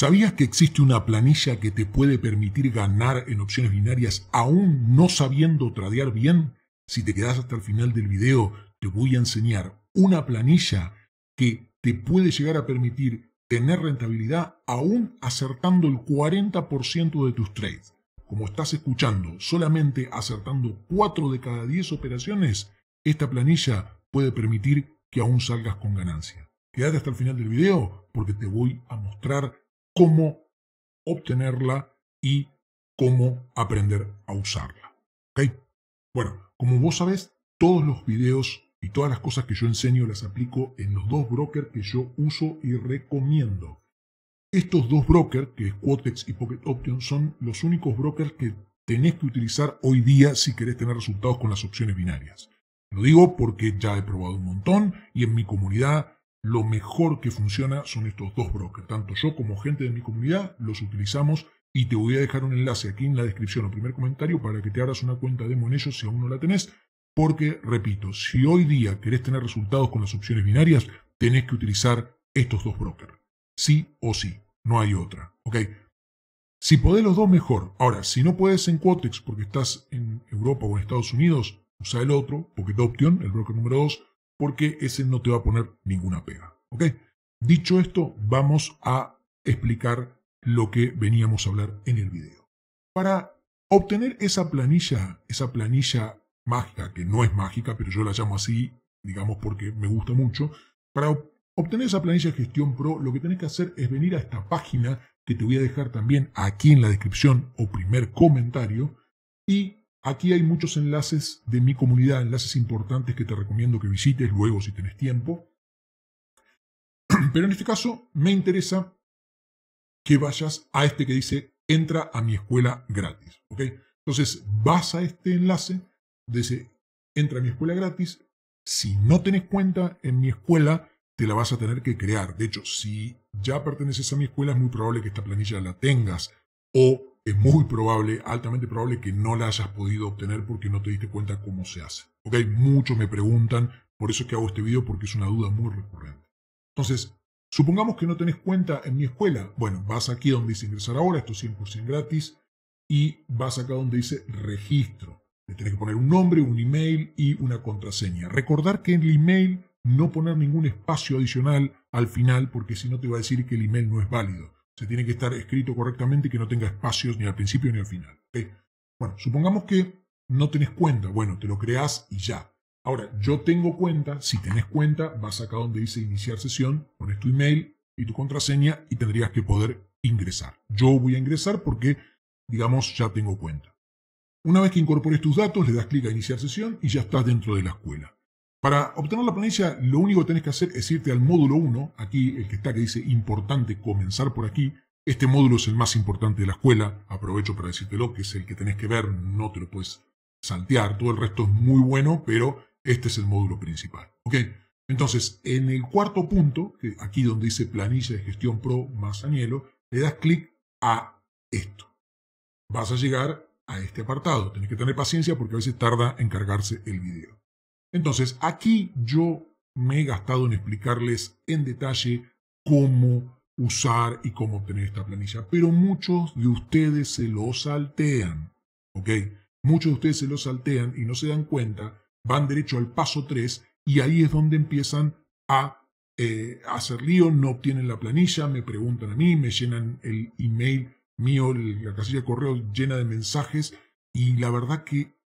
¿Sabías que existe una planilla que te puede permitir ganar en opciones binarias aún no sabiendo tradear bien? Si te quedas hasta el final del video, te voy a enseñar una planilla que te puede llegar a permitir tener rentabilidad aún acertando el 40% de tus trades. Como estás escuchando, solamente acertando 4 de cada 10 operaciones, esta planilla puede permitir que aún salgas con ganancia. Quédate hasta el final del video porque te voy a mostrar cómo obtenerla y cómo aprender a usarla. Bueno, como vos sabés, todos los videos y todas las cosas que yo enseño las aplico en los dos brokers que yo uso y recomiendo. Estos dos brokers, que es Quotex y Pocket Option, son los únicos brokers que tenés que utilizar hoy día si querés tener resultados con las opciones binarias. Lo digo porque ya he probado un montón y en mi comunidad lo mejor que funciona son estos dos brokers. Tanto yo como gente de mi comunidad los utilizamos y te voy a dejar un enlace aquí en la descripción o primer comentario para que te abras una cuenta demo en ellos si aún no la tenés. Porque, repito, si hoy día querés tener resultados con las opciones binarias, tenés que utilizar estos dos brokers. Sí o sí, no hay otra. Si podés los dos, mejor. Ahora, si no puedes en Quotex porque estás en Europa o en Estados Unidos, usa el otro, Pocket Option, el broker número 2 porque ese no te va a poner ninguna pega. Dicho esto, vamos a explicar lo que veníamos a hablar en el video. Para obtener esa planilla, esa planilla mágica, que no es mágica, pero yo la llamo así, digamos porque me gusta mucho, para obtener esa planilla de gestión pro, lo que tenés que hacer es venir a esta página que te voy a dejar también aquí en la descripción o primer comentario y Aquí hay muchos enlaces de mi comunidad, enlaces importantes que te recomiendo que visites luego si tenés tiempo. Pero en este caso me interesa que vayas a este que dice entra a mi escuela gratis. ¿ok? Entonces vas a este enlace, dice entra a mi escuela gratis. Si no tenés cuenta en mi escuela, te la vas a tener que crear. De hecho, si ya perteneces a mi escuela, es muy probable que esta planilla la tengas o es muy probable, altamente probable que no la hayas podido obtener porque no te diste cuenta cómo se hace. Ok, muchos me preguntan, por eso es que hago este video, porque es una duda muy recurrente. Entonces, supongamos que no tenés cuenta en mi escuela. Bueno, vas aquí donde dice ingresar ahora, esto es 100% gratis, y vas acá donde dice registro. Le tenés que poner un nombre, un email y una contraseña. Recordar que en el email no poner ningún espacio adicional al final, porque si no te va a decir que el email no es válido. Se tiene que estar escrito correctamente y que no tenga espacios ni al principio ni al final. Bueno, supongamos que no tenés cuenta. Bueno, te lo creas y ya. Ahora, yo tengo cuenta. Si tenés cuenta, vas acá donde dice iniciar sesión, pones tu email y tu contraseña y tendrías que poder ingresar. Yo voy a ingresar porque, digamos, ya tengo cuenta. Una vez que incorpores tus datos, le das clic a iniciar sesión y ya estás dentro de la escuela. Para obtener la planilla, lo único que tenés que hacer es irte al módulo 1, aquí el que está que dice importante comenzar por aquí. Este módulo es el más importante de la escuela, aprovecho para decírtelo, que es el que tenés que ver, no te lo puedes saltear, todo el resto es muy bueno, pero este es el módulo principal. ¿ok? Entonces, en el cuarto punto, aquí donde dice planilla de gestión pro más anhelo, le das clic a esto. Vas a llegar a este apartado. Tenés que tener paciencia porque a veces tarda en cargarse el video. Entonces, aquí yo me he gastado en explicarles en detalle cómo usar y cómo obtener esta planilla, pero muchos de ustedes se lo saltean, ¿ok? Muchos de ustedes se lo saltean y no se dan cuenta, van derecho al paso 3 y ahí es donde empiezan a eh, hacer lío, no obtienen la planilla, me preguntan a mí, me llenan el email mío, la casilla de correo llena de mensajes y la verdad que,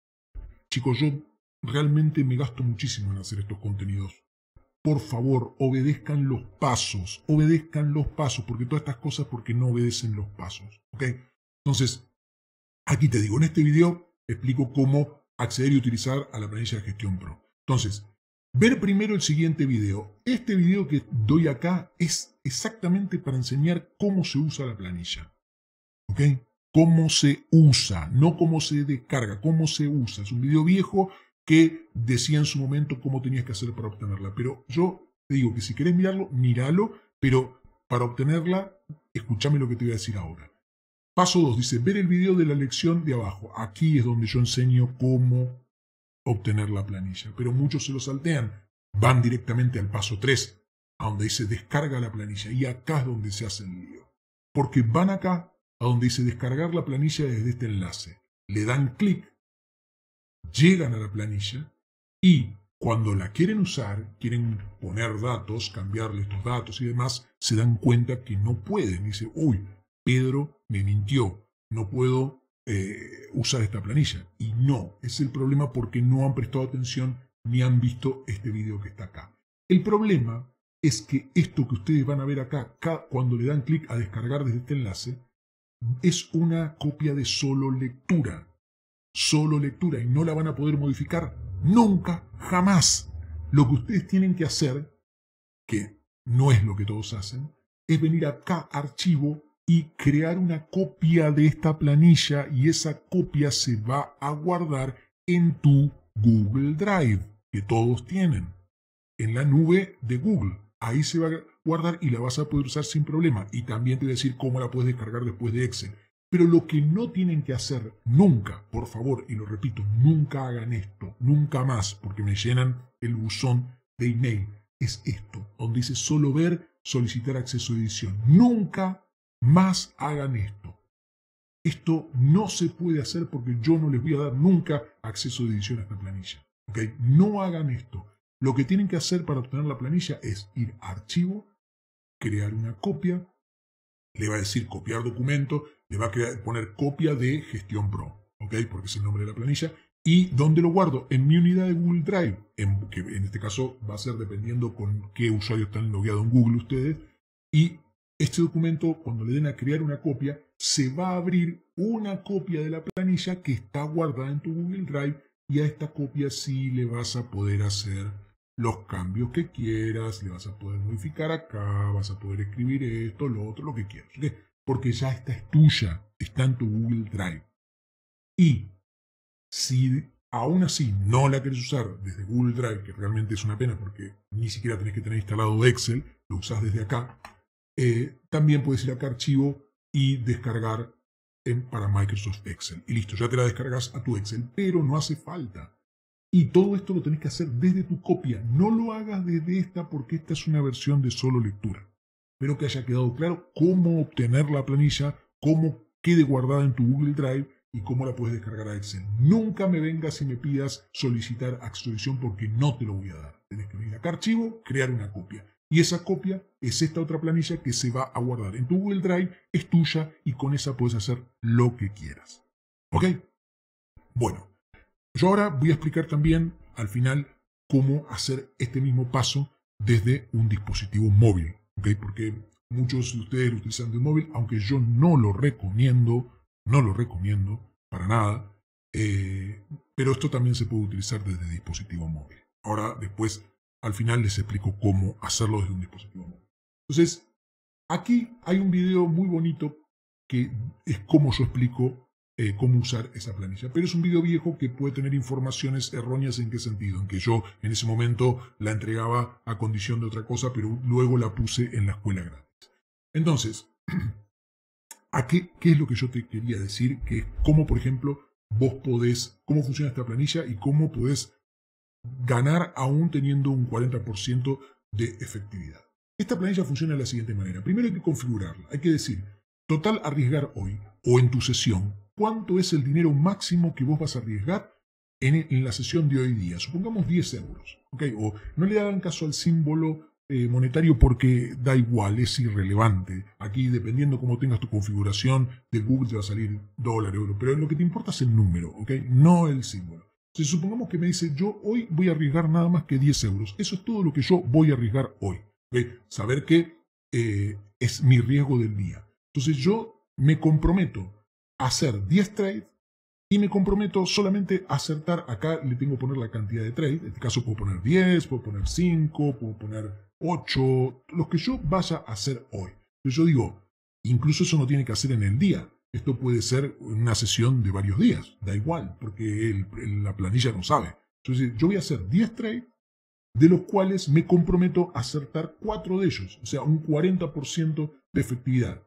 chicos, yo Realmente me gasto muchísimo en hacer estos contenidos. Por favor, obedezcan los pasos, obedezcan los pasos, porque todas estas cosas porque no obedecen los pasos, ¿ok? Entonces, aquí te digo, en este video explico cómo acceder y utilizar a la planilla de gestión pro. Entonces, ver primero el siguiente video. Este video que doy acá es exactamente para enseñar cómo se usa la planilla, ¿ok? Cómo se usa, no cómo se descarga, cómo se usa. Es un video viejo que decía en su momento cómo tenías que hacer para obtenerla. Pero yo te digo que si querés mirarlo, míralo, pero para obtenerla, escúchame lo que te voy a decir ahora. Paso 2 dice, ver el video de la lección de abajo. Aquí es donde yo enseño cómo obtener la planilla, pero muchos se lo saltean. Van directamente al paso 3, a donde dice descarga la planilla, y acá es donde se hace el lío. Porque van acá a donde dice descargar la planilla desde este enlace. Le dan clic llegan a la planilla y cuando la quieren usar, quieren poner datos, cambiarle estos datos y demás, se dan cuenta que no pueden. Dice, uy, Pedro me mintió, no puedo eh, usar esta planilla. Y no, es el problema porque no han prestado atención ni han visto este video que está acá. El problema es que esto que ustedes van a ver acá, acá cuando le dan clic a descargar desde este enlace, es una copia de solo lectura. Solo lectura y no la van a poder modificar nunca, jamás. Lo que ustedes tienen que hacer, que no es lo que todos hacen, es venir acá archivo y crear una copia de esta planilla y esa copia se va a guardar en tu Google Drive, que todos tienen, en la nube de Google. Ahí se va a guardar y la vas a poder usar sin problema. Y también te a decir cómo la puedes descargar después de Excel. Pero lo que no tienen que hacer nunca, por favor, y lo repito, nunca hagan esto, nunca más, porque me llenan el buzón de email, es esto, donde dice solo ver, solicitar acceso a edición. Nunca más hagan esto. Esto no se puede hacer porque yo no les voy a dar nunca acceso de edición a esta planilla. ¿okay? No hagan esto. Lo que tienen que hacer para obtener la planilla es ir a archivo, crear una copia, le va a decir copiar documento, le va a poner copia de gestión pro, ¿ok? Porque es el nombre de la planilla. ¿Y dónde lo guardo? En mi unidad de Google Drive, que en este caso va a ser dependiendo con qué usuario están logueados en Google ustedes. Y este documento, cuando le den a crear una copia, se va a abrir una copia de la planilla que está guardada en tu Google Drive y a esta copia sí le vas a poder hacer los cambios que quieras, le vas a poder modificar acá, vas a poder escribir esto, lo otro, lo que quieras porque ya esta es tuya, está en tu Google Drive. Y si aún así no la quieres usar desde Google Drive, que realmente es una pena porque ni siquiera tenés que tener instalado Excel, lo usás desde acá, eh, también puedes ir acá a archivo y descargar en, para Microsoft Excel. Y listo, ya te la descargas a tu Excel, pero no hace falta. Y todo esto lo tenés que hacer desde tu copia. No lo hagas desde esta porque esta es una versión de solo lectura. Espero que haya quedado claro cómo obtener la planilla, cómo quede guardada en tu Google Drive y cómo la puedes descargar a Excel. Nunca me vengas y me pidas solicitar actualización porque no te lo voy a dar. Tienes que venir acá archivo, crear una copia. Y esa copia es esta otra planilla que se va a guardar en tu Google Drive, es tuya y con esa puedes hacer lo que quieras. ¿Ok? Bueno, yo ahora voy a explicar también al final cómo hacer este mismo paso desde un dispositivo móvil porque muchos de ustedes utilizan de móvil, aunque yo no lo recomiendo, no lo recomiendo para nada, eh, pero esto también se puede utilizar desde dispositivo móvil. Ahora después, al final les explico cómo hacerlo desde un dispositivo móvil. Entonces, aquí hay un video muy bonito que es como yo explico eh, cómo usar esa planilla. Pero es un video viejo que puede tener informaciones erróneas en qué sentido, en que yo en ese momento la entregaba a condición de otra cosa, pero luego la puse en la escuela gratis. Entonces, ¿a qué, qué es lo que yo te quería decir? Que es cómo, por ejemplo, vos podés, cómo funciona esta planilla y cómo podés ganar aún teniendo un 40% de efectividad. Esta planilla funciona de la siguiente manera. Primero hay que configurarla, hay que decir, total arriesgar hoy o en tu sesión cuánto es el dinero máximo que vos vas a arriesgar en, la sesión de hoy día. Supongamos 10 euros. O no le hagan caso al símbolo eh, monetario porque da igual, es irrelevante. Aquí, dependiendo cómo tengas tu configuración de Google, te va a salir dólar, euro. Pero lo que te importa es el número, no el símbolo. Si supongamos que me dice, yo hoy voy a arriesgar nada más que 10 euros. Eso es todo lo que yo voy a arriesgar hoy. Saber que eh, es mi riesgo del día. Entonces yo me comprometo hacer 10 trades y me comprometo solamente a acertar. Acá le tengo que poner la cantidad de trades. En este caso puedo poner 10, puedo poner 5, puedo poner 8, los que yo vaya a hacer hoy. Entonces yo digo, incluso eso no tiene que hacer en el día. Esto puede ser una sesión de varios días, da igual, porque la planilla no sabe. Entonces yo voy a hacer 10 trades, de los cuales me comprometo a acertar 4 de ellos, o sea, un 40% de efectividad.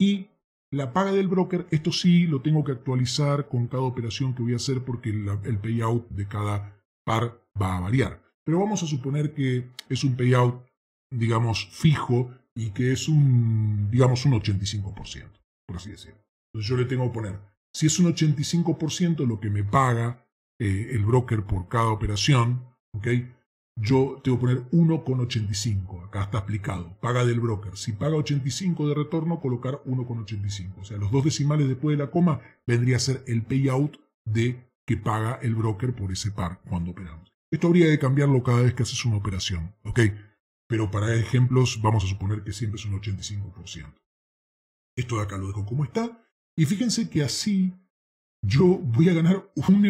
Y la paga del broker, esto sí lo tengo que actualizar con cada operación que voy a hacer porque el payout de cada par va a variar. Pero vamos a suponer que es un payout, digamos, fijo y que es un, digamos, un 85%, por así decirlo. Entonces yo le tengo que poner, si es un 85% lo que me paga eh, el broker por cada operación, ¿ok? yo te voy a poner 1,85. Acá está aplicado. Paga del broker. Si paga 85 de retorno, colocar 1,85. O sea, los dos decimales después de la coma vendría a ser el payout de que paga el broker por ese par cuando operamos. Esto habría de cambiarlo cada vez que haces una operación, ¿ok? Pero para ejemplos vamos a suponer que siempre es un 85%. Esto de acá lo dejo como está. Y fíjense que así yo voy a ganar 1,28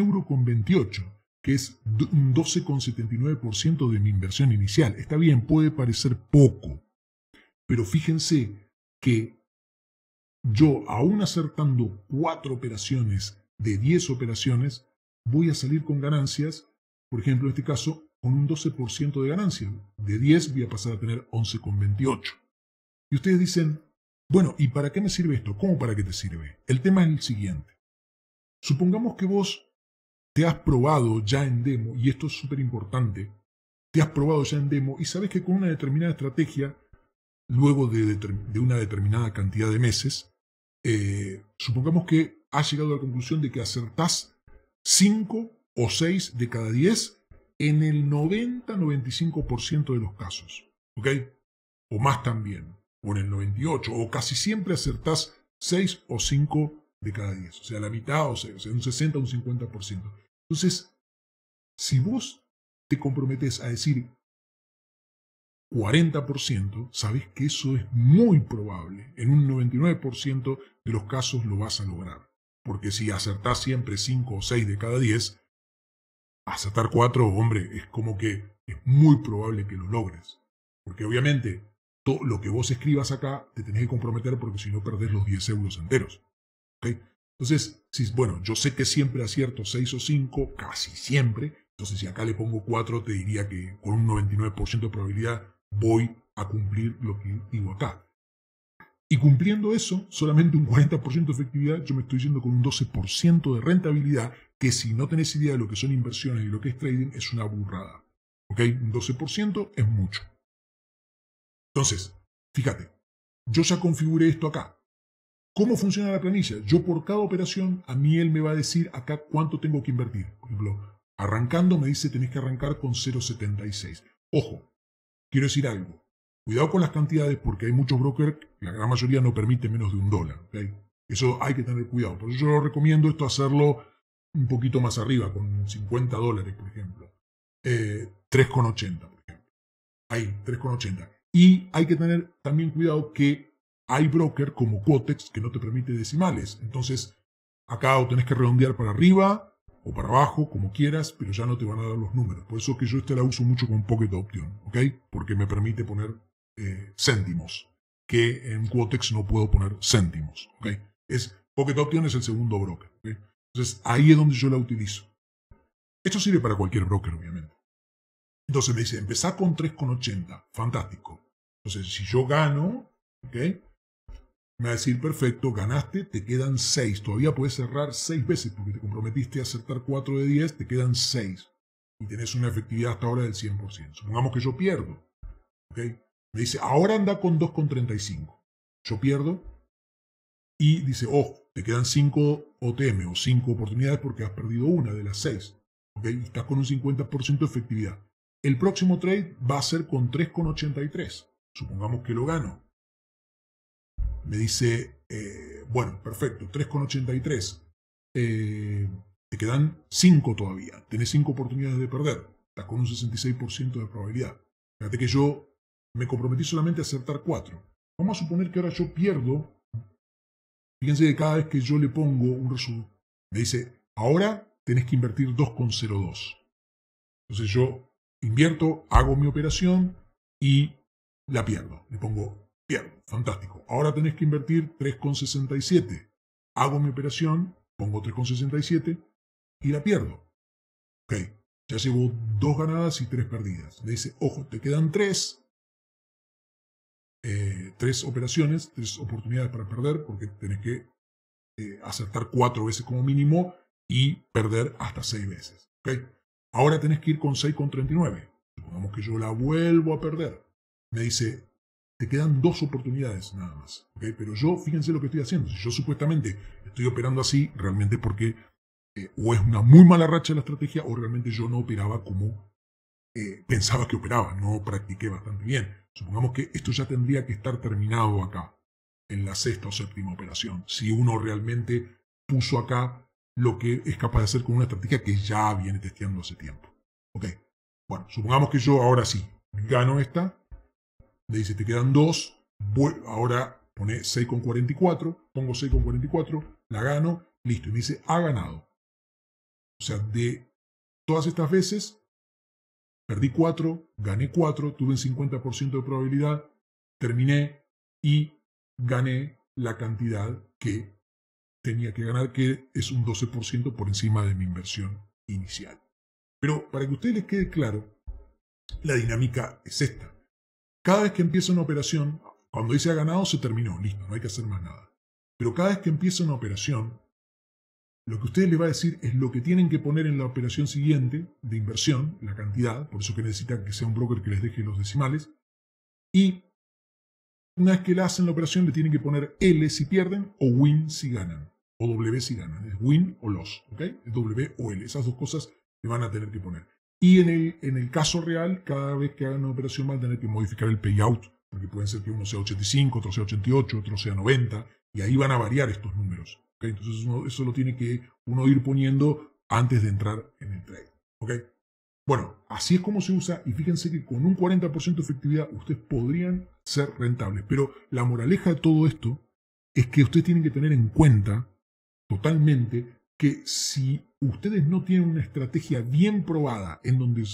euro que es un 12,79% de mi inversión inicial. Está bien, puede parecer poco, pero fíjense que yo, aún acertando cuatro operaciones de 10 operaciones, voy a salir con ganancias, por ejemplo, en este caso, con un 12% de ganancia. De 10 voy a pasar a tener 11,28. Y ustedes dicen, bueno, ¿y para qué me sirve esto? ¿Cómo para qué te sirve? El tema es el siguiente. Supongamos que vos te has probado ya en demo, y esto es súper importante, te has probado ya en demo y sabes que con una determinada estrategia, luego de, una determinada cantidad de meses, eh, supongamos que has llegado a la conclusión de que acertás 5 o 6 de cada 10 en el 90-95% de los casos, ¿ok? O más también, o en el 98, o casi siempre acertás 6 o 5 de cada 10, o sea, la mitad, o sea, un 60 o un 50%. Entonces, si vos te comprometes a decir 40%, sabes que eso es muy probable. En un 99% de los casos lo vas a lograr. Porque si acertás siempre 5 o 6 de cada 10, acertar 4, hombre, es como que es muy probable que lo logres. Porque obviamente todo lo que vos escribas acá te tenés que comprometer porque si no perdés los 10 euros enteros. Entonces, bueno, yo sé que siempre acierto 6 o 5, casi siempre. Entonces, si acá le pongo 4, te diría que con un 99% de probabilidad voy a cumplir lo que digo acá. Y cumpliendo eso, solamente un 40% de efectividad, yo me estoy yendo con un 12% de rentabilidad, que si no tenés idea de lo que son inversiones y lo que es trading, es una burrada. ¿Ok? Un 12% es mucho. Entonces, fíjate, yo ya configuré esto acá. ¿Cómo funciona la planilla? Yo por cada operación, a mí él me va a decir acá cuánto tengo que invertir. Por ejemplo, arrancando me dice tenés que arrancar con 0.76. Ojo, quiero decir algo. Cuidado con las cantidades porque hay muchos brokers, la gran mayoría no permite menos de un dólar. Eso hay que tener cuidado. Por eso yo lo recomiendo esto hacerlo un poquito más arriba, con 50 dólares, por ejemplo. Eh, 3,80, por ejemplo. Ahí, 3,80. Y hay que tener también cuidado que hay broker como Quotex que no te permite decimales. Entonces, acá o tenés que redondear para arriba o para abajo, como quieras, pero ya no te van a dar los números. Por eso que yo esta la uso mucho con Pocket Option, ¿ok? Porque me permite poner eh, céntimos, que en Quotex no puedo poner céntimos, ¿ok? Es, Pocket Option es el segundo broker, Entonces, ahí es donde yo la utilizo. Esto sirve para cualquier broker, obviamente. Entonces me dice, empezá con 3,80. Fantástico. Entonces, si yo gano, ¿ok? Me va a decir, perfecto, ganaste, te quedan 6. Todavía puedes cerrar 6 veces porque te comprometiste a acertar 4 de 10, te quedan 6. Y tenés una efectividad hasta ahora del 100%. Supongamos que yo pierdo. ¿okay? Me dice, ahora anda con 2,35. Yo pierdo. Y dice, oh, te quedan 5 OTM o 5 oportunidades porque has perdido una de las 6. ¿okay? Y estás con un 50% de efectividad. El próximo trade va a ser con 3,83. Supongamos que lo gano me dice, eh, bueno, perfecto, 3,83. Eh, te quedan 5 todavía, tenés 5 oportunidades de perder, estás con un 66% de probabilidad. Fíjate que yo me comprometí solamente a acertar 4. Vamos a suponer que ahora yo pierdo. Fíjense que cada vez que yo le pongo un resultado, me dice, ahora tenés que invertir 2,02. Entonces yo invierto, hago mi operación y la pierdo. Le pongo Bien, fantástico. Ahora tenés que invertir 3,67. Hago mi operación, pongo 3,67 y la pierdo. Ok, ya llevo dos ganadas y tres perdidas. Me dice, ojo, te quedan tres. Eh, tres operaciones, tres oportunidades para perder, porque tenés que eh, acertar cuatro veces como mínimo y perder hasta seis veces. Ahora tenés que ir con 6,39. Supongamos que yo la vuelvo a perder. Me dice, te quedan dos oportunidades nada más. ¿okay? Pero yo, fíjense lo que estoy haciendo. Si yo supuestamente estoy operando así, realmente porque eh, o es una muy mala racha la estrategia o realmente yo no operaba como eh, pensaba que operaba, no practiqué bastante bien. Supongamos que esto ya tendría que estar terminado acá, en la sexta o séptima operación, si uno realmente puso acá lo que es capaz de hacer con una estrategia que ya viene testeando hace tiempo. Ok, bueno, supongamos que yo ahora sí gano esta, le dice, te quedan dos, ahora pone 6,44, pongo 6,44, la gano, listo. Y me dice, ha ganado. O sea, de todas estas veces, perdí 4, gané 4, tuve un 50% de probabilidad, terminé y gané la cantidad que tenía que ganar, que es un 12% por encima de mi inversión inicial. Pero para que ustedes les quede claro, la dinámica es esta. Cada vez que empieza una operación, cuando dice ha ganado, se terminó, listo, no hay que hacer más nada. Pero cada vez que empieza una operación, lo que ustedes le va a decir es lo que tienen que poner en la operación siguiente de inversión, la cantidad, por eso que necesita que sea un broker que les deje los decimales. Y una vez que la hacen la operación, le tienen que poner L si pierden o Win si ganan, o W si ganan. Es Win o Loss, W o L. Esas dos cosas le van a tener que poner. Y en el, en el caso real, cada vez que hagan una operación mal, a tener que modificar el payout, porque pueden ser que uno sea 85, otro sea 88, otro sea 90, y ahí van a variar estos números. Entonces eso lo tiene que uno ir poniendo antes de entrar en el trade. Bueno, así es como se usa y fíjense que con un 40% de efectividad ustedes podrían ser rentables. Pero la moraleja de todo esto es que ustedes tienen que tener en cuenta totalmente que si ustedes no tienen una estrategia bien probada, en donde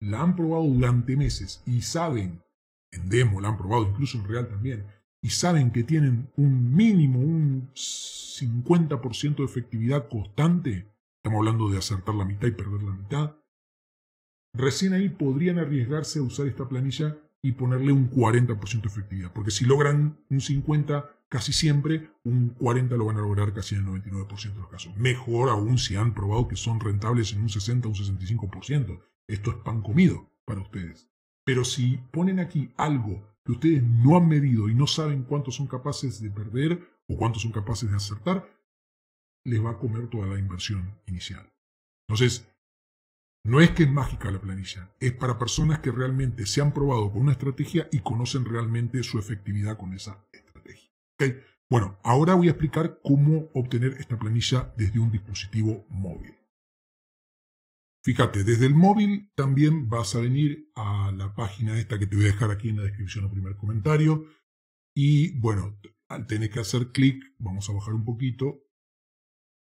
la han probado durante meses y saben, en demo la han probado incluso en real también, y saben que tienen un mínimo, un 50% de efectividad constante, estamos hablando de acertar la mitad y perder la mitad, recién ahí podrían arriesgarse a usar esta planilla y ponerle un 40% de efectividad, porque si logran un 50% casi siempre un 40 lo van a lograr casi en el 99% de los casos. Mejor aún si han probado que son rentables en un 60 o un 65%. Esto es pan comido para ustedes. Pero si ponen aquí algo que ustedes no han medido y no saben cuánto son capaces de perder o cuánto son capaces de acertar, les va a comer toda la inversión inicial. Entonces, no es que es mágica la planilla, es para personas que realmente se han probado con una estrategia y conocen realmente su efectividad con esa estrategia bueno, ahora voy a explicar cómo obtener esta planilla desde un dispositivo móvil. Fíjate, desde el móvil también vas a venir a la página esta que te voy a dejar aquí en la descripción o primer comentario. Y bueno, al tener que hacer clic, vamos a bajar un poquito,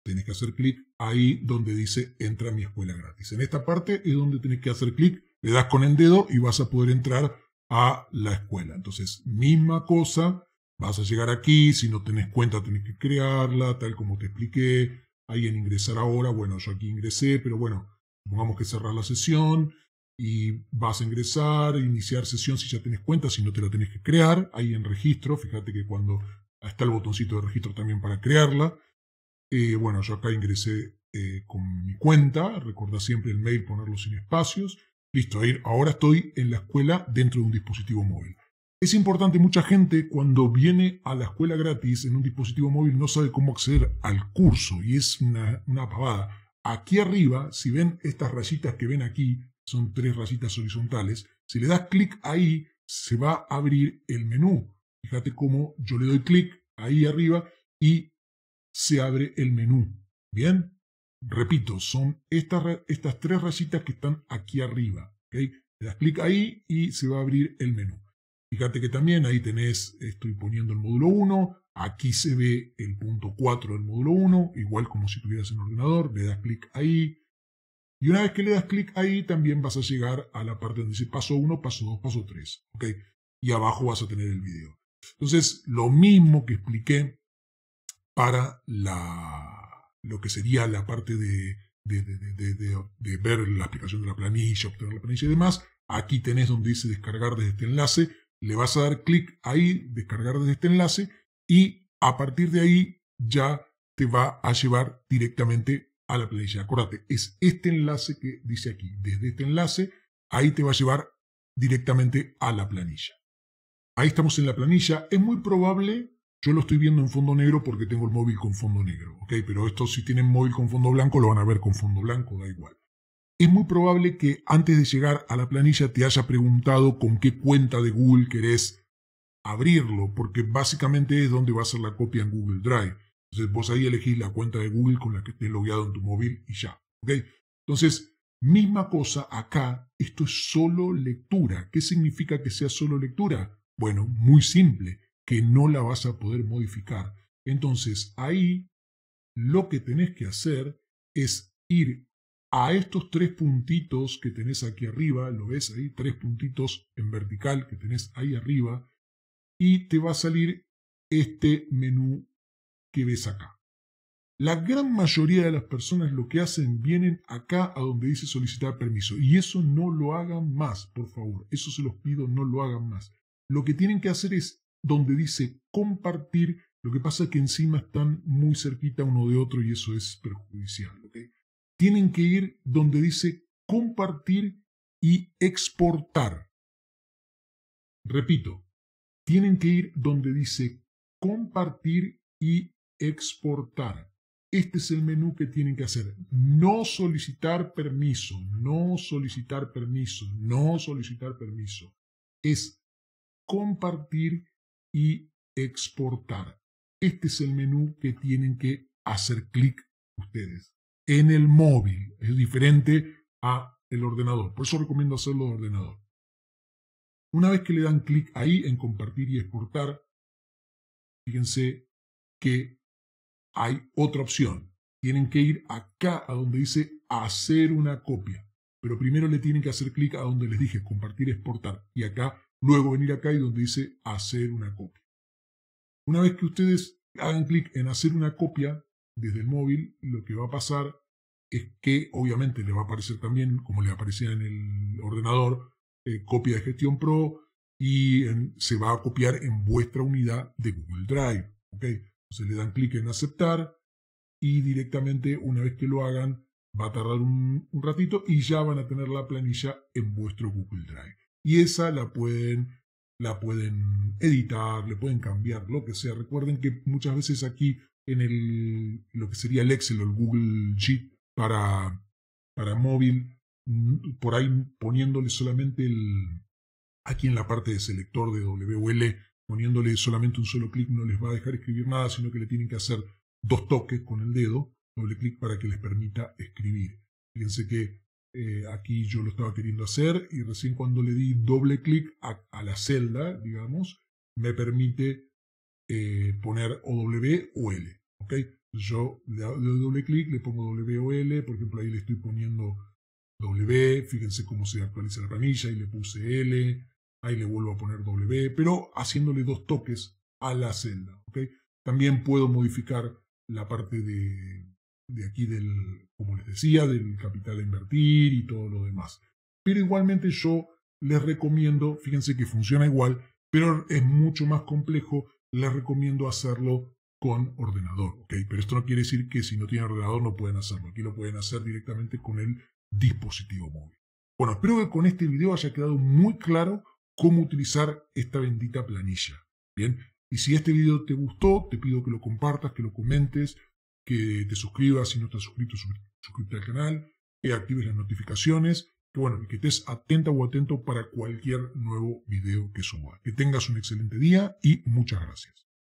tenés que hacer clic ahí donde dice entra a mi escuela gratis. En esta parte es donde tenés que hacer clic, le das con el dedo y vas a poder entrar a la escuela. Entonces, misma cosa, Vas a llegar aquí, si no tenés cuenta tenés que crearla, tal como te expliqué. Ahí en ingresar ahora, bueno, yo aquí ingresé, pero bueno, pongamos que cerrar la sesión y vas a ingresar, iniciar sesión si ya tenés cuenta, si no te la tenés que crear, ahí en registro, fíjate que cuando está el botoncito de registro también para crearla. Eh, bueno, yo acá ingresé eh, con mi cuenta, recordá siempre el mail ponerlo sin espacios. Listo, ahora estoy en la escuela dentro de un dispositivo móvil. Es importante, mucha gente cuando viene a la escuela gratis en un dispositivo móvil no sabe cómo acceder al curso y es una, pavada. Aquí arriba, si ven estas rayitas que ven aquí, son tres rayitas horizontales, si le das clic ahí, se va a abrir el menú. Fíjate cómo yo le doy clic ahí arriba y se abre el menú. Bien, repito, son estas, estas tres rayitas que están aquí arriba. ¿okay? Le das clic ahí y se va a abrir el menú. Fíjate que también ahí tenés, estoy poniendo el módulo 1, aquí se ve el punto 4 del módulo 1, igual como si tuvieras en ordenador, le das clic ahí. Y una vez que le das clic ahí, también vas a llegar a la parte donde dice paso 1, paso 2, paso 3. ¿okay? Y abajo vas a tener el video. Entonces, lo mismo que expliqué para la, lo que sería la parte de, de, de ver la aplicación de la planilla, obtener la planilla y demás, Aquí tenés donde dice descargar desde este enlace, le vas a dar clic ahí, descargar desde este enlace y a partir de ahí ya te va a llevar directamente a la planilla. Acuérdate, es este enlace que dice aquí. Desde este enlace, ahí te va a llevar directamente a la planilla. Ahí estamos en la planilla. Es muy probable, yo lo estoy viendo en fondo negro porque tengo el móvil con fondo negro, ¿ok? Pero esto si tienen móvil con fondo blanco lo van a ver con fondo blanco, da igual es muy probable que antes de llegar a la planilla te haya preguntado con qué cuenta de Google querés abrirlo, porque básicamente es donde va a ser la copia en Google Drive. Entonces vos ahí elegís la cuenta de Google con la que estés logueado en tu móvil y ya. ¿okay? Entonces, misma cosa acá, esto es solo lectura. ¿Qué significa que sea solo lectura? Bueno, muy simple, que no la vas a poder modificar. Entonces, ahí lo que tenés que hacer es ir a estos tres puntitos que tenés aquí arriba, lo ves ahí, tres puntitos en vertical que tenés ahí arriba, y te va a salir este menú que ves acá. La gran mayoría de las personas lo que hacen vienen acá a donde dice solicitar permiso y eso no lo hagan más, por favor, eso se los pido, no lo hagan más. Lo que tienen que hacer es donde dice compartir, lo que pasa es que encima están muy cerquita uno de otro y eso es perjudicial. ¿okay? tienen que ir donde dice compartir y exportar. Repito, tienen que ir donde dice compartir y exportar. Este es el menú que tienen que hacer. No solicitar permiso, no solicitar permiso, no solicitar permiso. Es compartir y exportar. Este es el menú que tienen que hacer clic ustedes en el móvil. Es diferente a el ordenador. Por eso recomiendo hacerlo de ordenador. Una vez que le dan clic ahí en compartir y exportar, fíjense que hay otra opción. Tienen que ir acá a donde dice hacer una copia. Pero primero le tienen que hacer clic a donde les dije compartir, exportar. Y acá, luego venir acá y donde dice hacer una copia. Una vez que ustedes hagan clic en hacer una copia desde el móvil, lo que va a pasar es que obviamente le va a aparecer también, como le aparecía en el ordenador, eh, copia de gestión pro y se va a copiar en vuestra unidad de Google Drive. ¿okay? Entonces le dan clic en aceptar y directamente una vez que lo hagan va a tardar un, ratito y ya van a tener la planilla en vuestro Google Drive. Y esa la pueden, la pueden editar, le pueden cambiar, lo que sea. Recuerden que muchas veces aquí en el, lo que sería el Excel o el Google Sheet para, para móvil, mm, por ahí poniéndole solamente el, aquí en la parte de selector de WL, poniéndole solamente un solo clic no les va a dejar escribir nada, sino que le tienen que hacer dos toques con el dedo, doble clic para que les permita escribir. Fíjense que eh, aquí yo lo estaba queriendo hacer y recién cuando le di doble clic a, la celda, digamos, me permite eh, poner OW o L. ¿okay? yo le doy doble clic, le pongo W L por ejemplo ahí le estoy poniendo W, fíjense cómo se actualiza la ranilla, y le puse L, ahí le vuelvo a poner W, pero haciéndole dos toques a la celda. También puedo modificar la parte de, de aquí del, como les decía, del capital a invertir y todo lo demás. Pero igualmente yo les recomiendo, fíjense que funciona igual, pero es mucho más complejo, les recomiendo hacerlo con ordenador, ¿ok? Pero esto no quiere decir que si no tienen ordenador no pueden hacerlo. Aquí lo pueden hacer directamente con el dispositivo móvil. Bueno, espero que con este video haya quedado muy claro cómo utilizar esta bendita planilla. Bien, y si este video te gustó, te pido que lo compartas, que lo comentes, que te suscribas si no estás suscrito, suscríbete al canal, que actives las notificaciones, que bueno, que estés atenta o atento para cualquier nuevo video que suba. Que tengas un excelente día y muchas gracias.